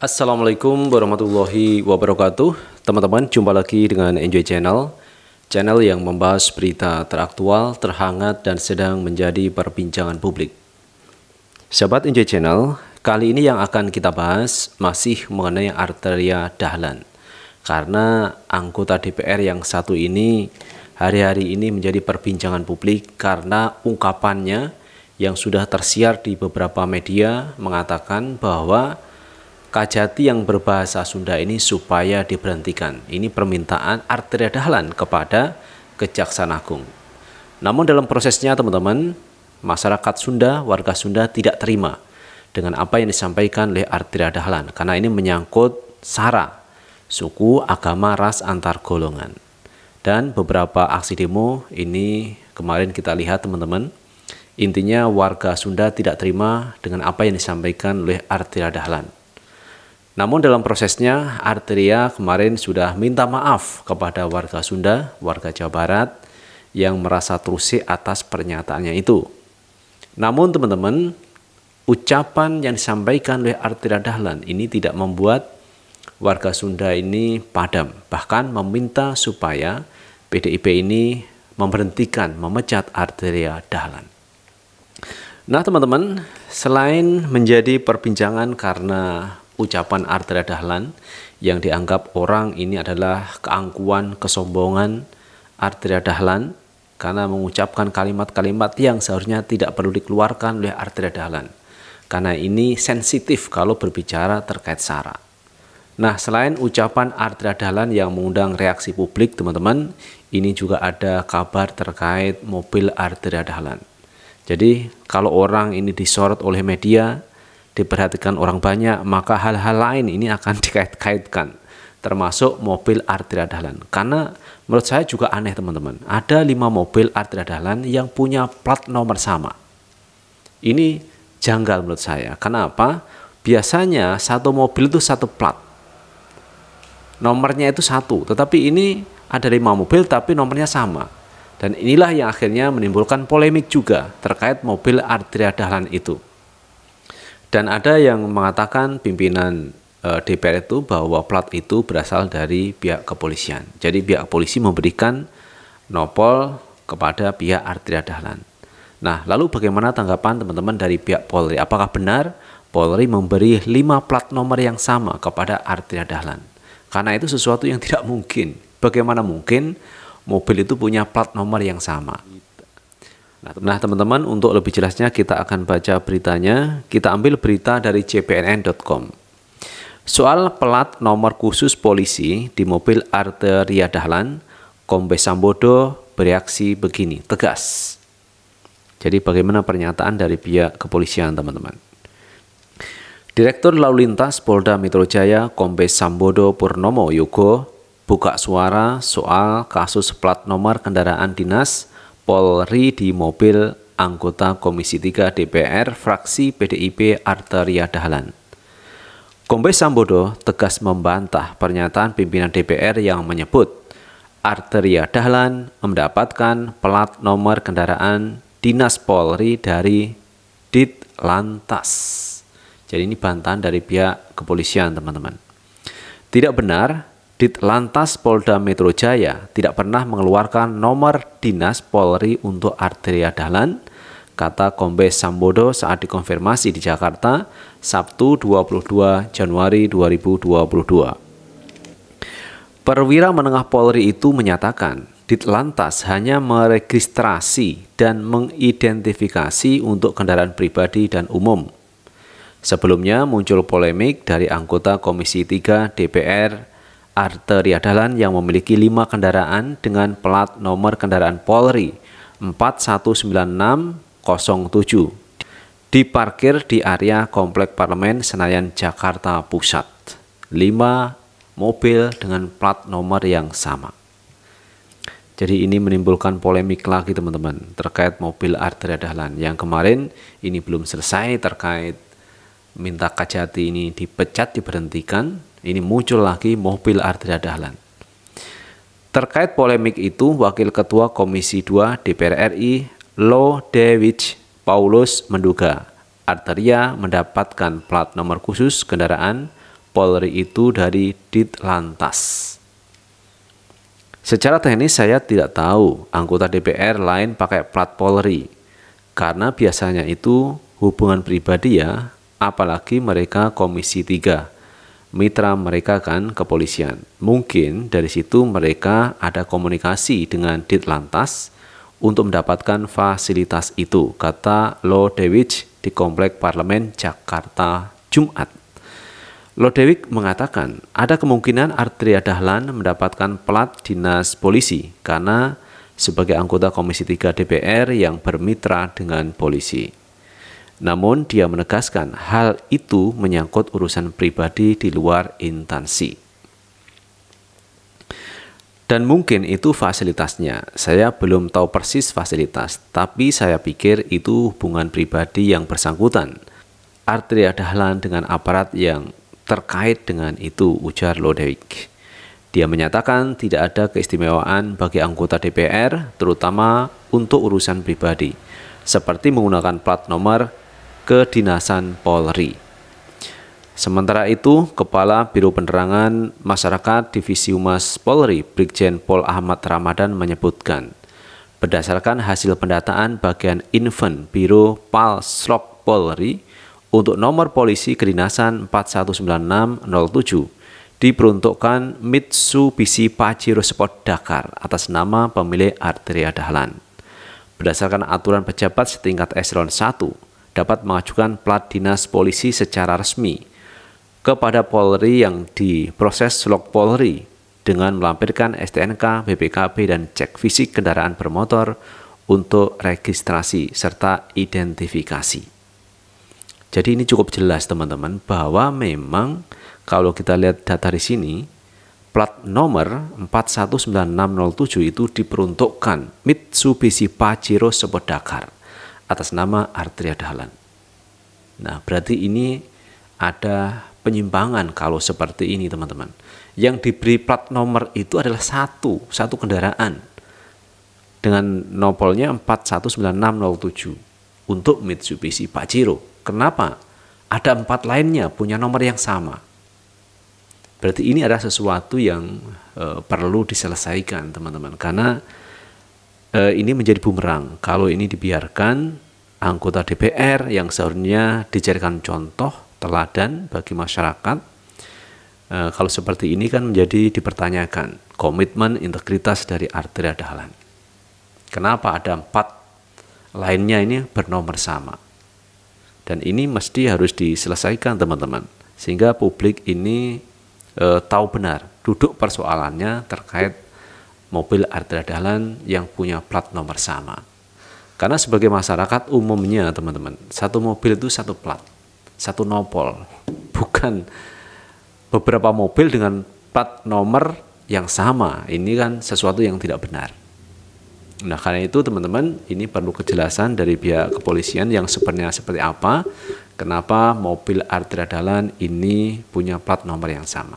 Assalamualaikum warahmatullahi wabarakatuh Teman-teman, jumpa lagi dengan Enjoy Channel Channel yang membahas berita teraktual, terhangat, dan sedang menjadi perbincangan publik Sahabat Enjoy Channel, kali ini yang akan kita bahas masih mengenai arteria Dahlan Karena anggota DPR yang satu ini hari-hari ini menjadi perbincangan publik karena ungkapannya yang sudah tersiar di beberapa media mengatakan bahwa Kajati yang berbahasa Sunda ini supaya diberhentikan. Ini permintaan Arteria Dahlan kepada Kejaksaan Agung. Namun dalam prosesnya teman-teman, masyarakat Sunda, warga Sunda tidak terima dengan apa yang disampaikan oleh Arteria Dahlan karena ini menyangkut sara, suku, agama, ras antar golongan. Dan beberapa aksi demo ini kemarin kita lihat teman-teman. Intinya warga Sunda tidak terima dengan apa yang disampaikan oleh Arteria Dahlan namun dalam prosesnya Arteria kemarin sudah minta maaf kepada warga Sunda, warga Jawa Barat yang merasa terusik atas pernyataannya itu. Namun teman-teman, ucapan yang disampaikan oleh Arteria Dahlan ini tidak membuat warga Sunda ini padam, bahkan meminta supaya PDIP ini memberhentikan memecat Arteria Dahlan. Nah, teman-teman, selain menjadi perbincangan karena ucapan Ardra Dahlan yang dianggap orang ini adalah keangkuhan, kesombongan Ardra Dahlan karena mengucapkan kalimat-kalimat yang seharusnya tidak perlu dikeluarkan oleh Ardra Dahlan. Karena ini sensitif kalau berbicara terkait SARA. Nah, selain ucapan Ardra Dahlan yang mengundang reaksi publik, teman-teman, ini juga ada kabar terkait mobil Ardra Dahlan. Jadi, kalau orang ini disorot oleh media, diperhatikan orang banyak, maka hal-hal lain ini akan dikait-kaitkan termasuk mobil Artira Dahlan. Karena menurut saya juga aneh teman-teman. Ada lima mobil Artira Dahlan yang punya plat nomor sama. Ini janggal menurut saya. Kenapa? Biasanya satu mobil itu satu plat. Nomornya itu satu, tetapi ini ada lima mobil tapi nomornya sama. Dan inilah yang akhirnya menimbulkan polemik juga terkait mobil arteri Dahlan itu. Dan ada yang mengatakan pimpinan e, eh, DPR itu bahwa plat itu berasal dari pihak kepolisian. Jadi pihak polisi memberikan nopol kepada pihak Artria Dahlan. Nah, lalu bagaimana tanggapan teman-teman dari pihak Polri? Apakah benar Polri memberi 5 plat nomor yang sama kepada Artria Dahlan? Karena itu sesuatu yang tidak mungkin. Bagaimana mungkin mobil itu punya plat nomor yang sama? Nah, nah, teman-teman, untuk lebih jelasnya kita akan baca beritanya. Kita ambil berita dari cpnn.com Soal pelat nomor khusus polisi di mobil Arteria Dahlan, Kombes Sambodo bereaksi begini, tegas. Jadi bagaimana pernyataan dari pihak kepolisian, teman-teman? Direktur Lalu Lintas Polda Metro Jaya, Kombes Sambodo Purnomo Yogo, buka suara soal kasus plat nomor kendaraan dinas Polri di mobil anggota Komisi 3 DPR fraksi PDIP Arteria Dahlan. Kombes Sambodo tegas membantah pernyataan pimpinan DPR yang menyebut Arteria Dahlan mendapatkan pelat nomor kendaraan Dinas Polri dari Dit Lantas. Jadi ini bantahan dari pihak kepolisian teman-teman. Tidak benar, Ditlantas Polda Metro Jaya tidak pernah mengeluarkan nomor dinas Polri untuk Arteria Dahlan, kata Kombes Sambodo saat dikonfirmasi di Jakarta, Sabtu 22 Januari 2022. Perwira menengah Polri itu menyatakan, Ditlantas hanya meregistrasi dan mengidentifikasi untuk kendaraan pribadi dan umum. Sebelumnya muncul polemik dari anggota Komisi 3 DPR arteria adalan yang memiliki lima kendaraan dengan plat nomor kendaraan Polri 419607 diparkir di area Komplek Parlemen Senayan Jakarta Pusat. Lima mobil dengan plat nomor yang sama. Jadi ini menimbulkan polemik lagi teman-teman terkait mobil arteria dahlan. Yang kemarin ini belum selesai terkait minta Kajati ini dipecat diberhentikan ini muncul lagi mobil arteria Dahlan. Terkait polemik itu, Wakil Ketua Komisi 2 DPR RI, Lo Dewich Paulus menduga Arteria mendapatkan plat nomor khusus kendaraan Polri itu dari Ditlantas. Secara teknis saya tidak tahu anggota DPR lain pakai plat Polri karena biasanya itu hubungan pribadi ya, apalagi mereka Komisi 3 mitra mereka kan kepolisian. Mungkin dari situ mereka ada komunikasi dengan Ditlantas untuk mendapatkan fasilitas itu, kata Lodewijk di Komplek Parlemen Jakarta Jumat. Lodewijk mengatakan ada kemungkinan Artria Dahlan mendapatkan pelat dinas polisi karena sebagai anggota Komisi 3 DPR yang bermitra dengan polisi. Namun dia menegaskan hal itu menyangkut urusan pribadi di luar intansi. Dan mungkin itu fasilitasnya. Saya belum tahu persis fasilitas, tapi saya pikir itu hubungan pribadi yang bersangkutan. Artria Dahlan dengan aparat yang terkait dengan itu, ujar Lodewijk. Dia menyatakan tidak ada keistimewaan bagi anggota DPR, terutama untuk urusan pribadi, seperti menggunakan plat nomor Kedinasan Polri. Sementara itu, Kepala Biro Penerangan Masyarakat Divisi Humas Polri, Brigjen Pol Ahmad Ramadan menyebutkan, berdasarkan hasil pendataan bagian Inven Biro Palsrop Polri untuk nomor polisi kedinasan 419607 diperuntukkan Mitsubishi Pajero Sport Dakar atas nama pemilik Arteria Dahlan. Berdasarkan aturan pejabat setingkat eselon 1, dapat mengajukan plat dinas polisi secara resmi kepada Polri yang diproses log Polri dengan melampirkan STNK, BPKB, dan cek fisik kendaraan bermotor untuk registrasi serta identifikasi. Jadi ini cukup jelas teman-teman bahwa memang kalau kita lihat data di sini plat nomor 419607 itu diperuntukkan Mitsubishi Pajero Dakar atas nama Artria Dahlan. Nah, berarti ini ada penyimpangan kalau seperti ini teman-teman. Yang diberi plat nomor itu adalah satu, satu kendaraan dengan nopolnya 419607 untuk Mitsubishi Pajero. Kenapa? Ada empat lainnya punya nomor yang sama. Berarti ini adalah sesuatu yang e, perlu diselesaikan teman-teman karena eh, ini menjadi bumerang. Kalau ini dibiarkan, anggota DPR yang seharusnya dijadikan contoh teladan bagi masyarakat, eh, kalau seperti ini kan menjadi dipertanyakan komitmen integritas dari Arteria Dahlan. Kenapa ada empat lainnya ini bernomor sama? Dan ini mesti harus diselesaikan teman-teman, sehingga publik ini e, tahu benar duduk persoalannya terkait mobil Ardra Dahlan yang punya plat nomor sama. Karena sebagai masyarakat umumnya teman-teman, satu mobil itu satu plat, satu nopol, bukan beberapa mobil dengan plat nomor yang sama. Ini kan sesuatu yang tidak benar. Nah, karena itu teman-teman, ini perlu kejelasan dari pihak kepolisian yang sebenarnya seperti apa, kenapa mobil Ardra dalan ini punya plat nomor yang sama.